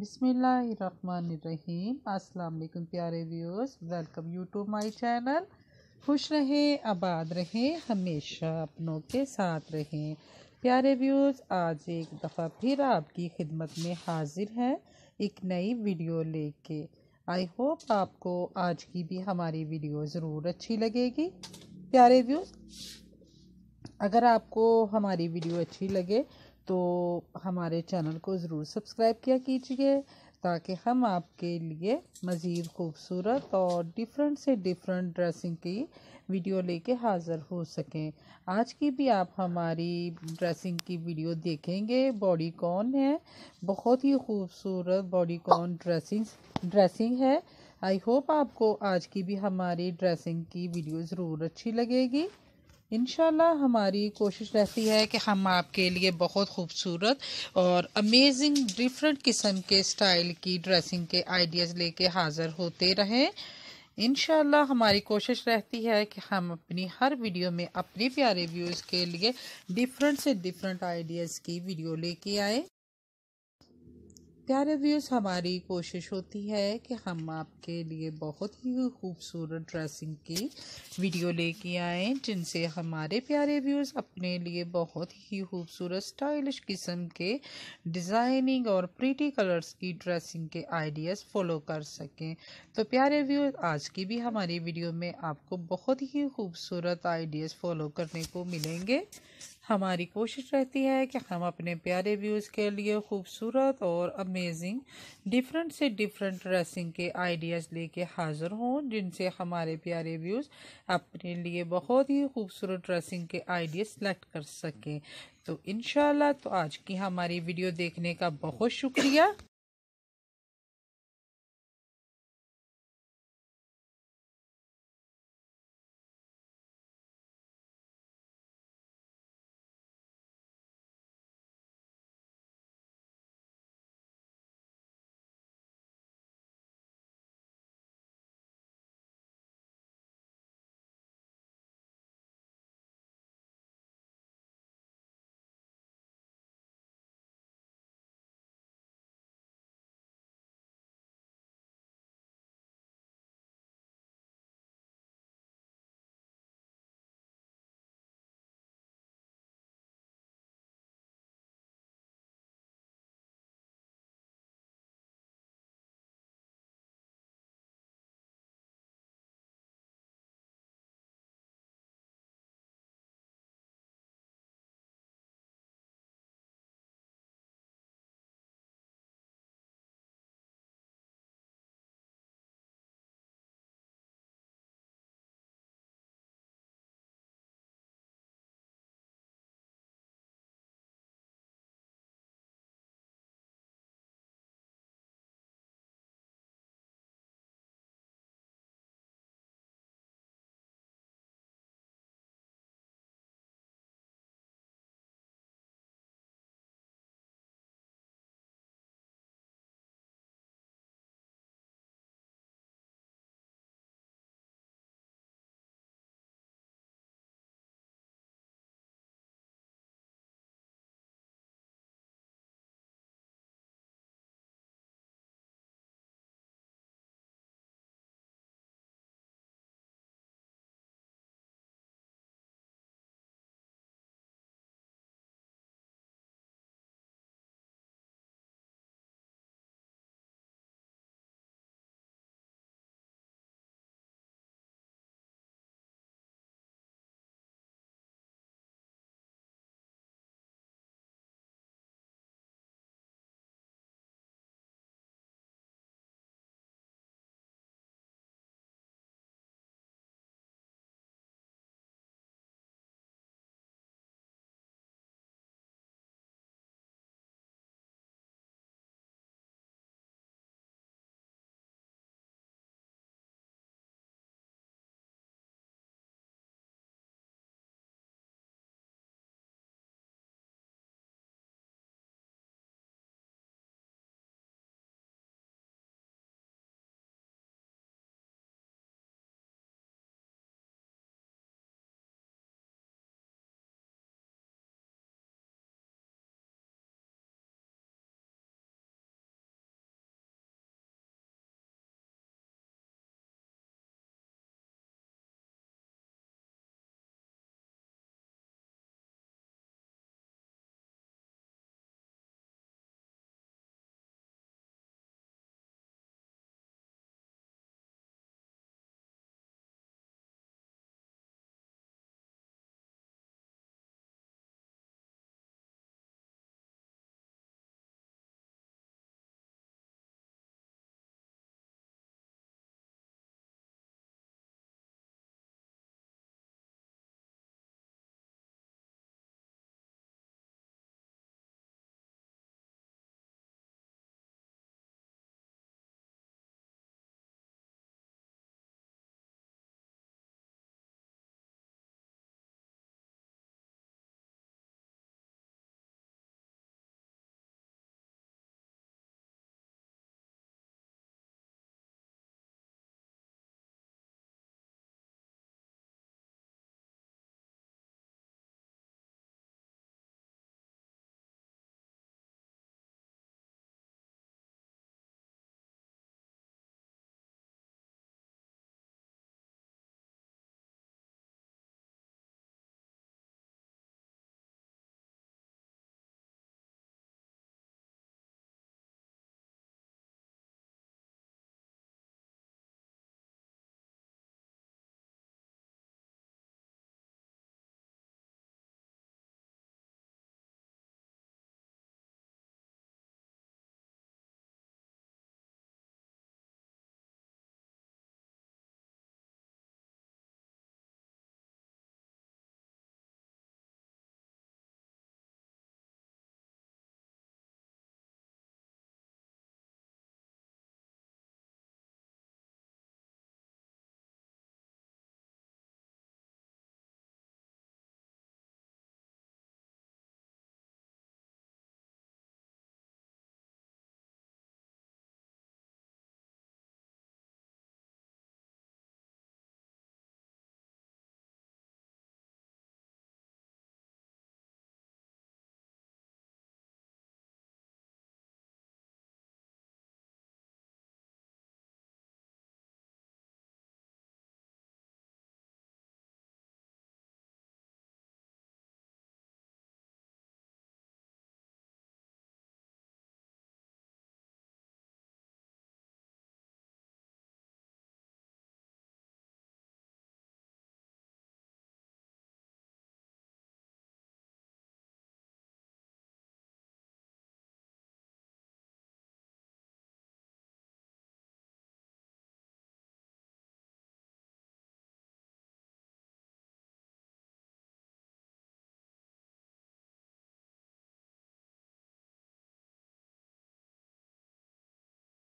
बिसमीम अस्सलाम वालेकुम प्यारे viewers welcome you to my channel खुश रहें आबाद रहें हमेशा अपनों के साथ रहें प्यारे व्यूअर्स आज एक दफ़ा फिर आपकी खिदमत में हाजिर है एक नई वीडियो लेके आई होप आपको आज की भी हमारी वीडियो ज़रूर अच्छी लगेगी प्यारे व्यूज़ अगर आपको हमारी वीडियो अच्छी लगे तो हमारे चैनल को ज़रूर सब्सक्राइब किया कीजिए ताकि हम आपके लिए मज़ीद खूबसूरत और डिफरेंट से डिफरेंट ड्रेसिंग की वीडियो लेके हाज़िर हो सकें आज की भी आप हमारी ड्रेसिंग की वीडियो देखेंगे बॉडी कौन है बहुत ही खूबसूरत बॉडी कॉन ड्रेसिंग ड्रेसिंग है आई होप आपको आज की भी हमारी ड्रेसिंग की वीडियो ज़रूर अच्छी लगेगी इन हमारी कोशिश रहती है कि हम आपके लिए बहुत खूबसूरत और अमेजिंग डिफरेंट किस्म के स्टाइल की ड्रेसिंग के आइडियाज़ लेके हाज़िर होते रहें इन हमारी कोशिश रहती है कि हम अपनी हर वीडियो में अपने प्यारे व्यूज़ के लिए डिफरेंट से डिफरेंट आइडियाज़ की वीडियो लेके आए प्यारे व्यूज़ हमारी कोशिश होती है कि हम आपके लिए बहुत ही खूबसूरत ड्रेसिंग की वीडियो लेके आएँ जिनसे हमारे प्यारे व्यूज़ अपने लिए बहुत ही खूबसूरत स्टाइलिश किस्म के डिज़ाइनिंग और प्रीटी कलर्स की ड्रेसिंग के आइडियाज़ फॉलो कर सकें तो प्यारे व्यूज़ आज की भी हमारी वीडियो में आपको बहुत ही खूबसूरत आइडियाज़ फॉलो करने को मिलेंगे हमारी कोशिश रहती है कि हम अपने प्यारे व्यूज़ के लिए खूबसूरत और अमेजिंग डिफरेंट से डिफरेंट ड्रेसिंग के आइडियाज़ लेके हाज़िर हों जिनसे हमारे प्यारे व्यूज़ अपने लिए बहुत ही खूबसूरत ड्रेसिंग के आइडिया सेलेक्ट कर सकें तो इन तो आज की हमारी वीडियो देखने का बहुत शुक्रिया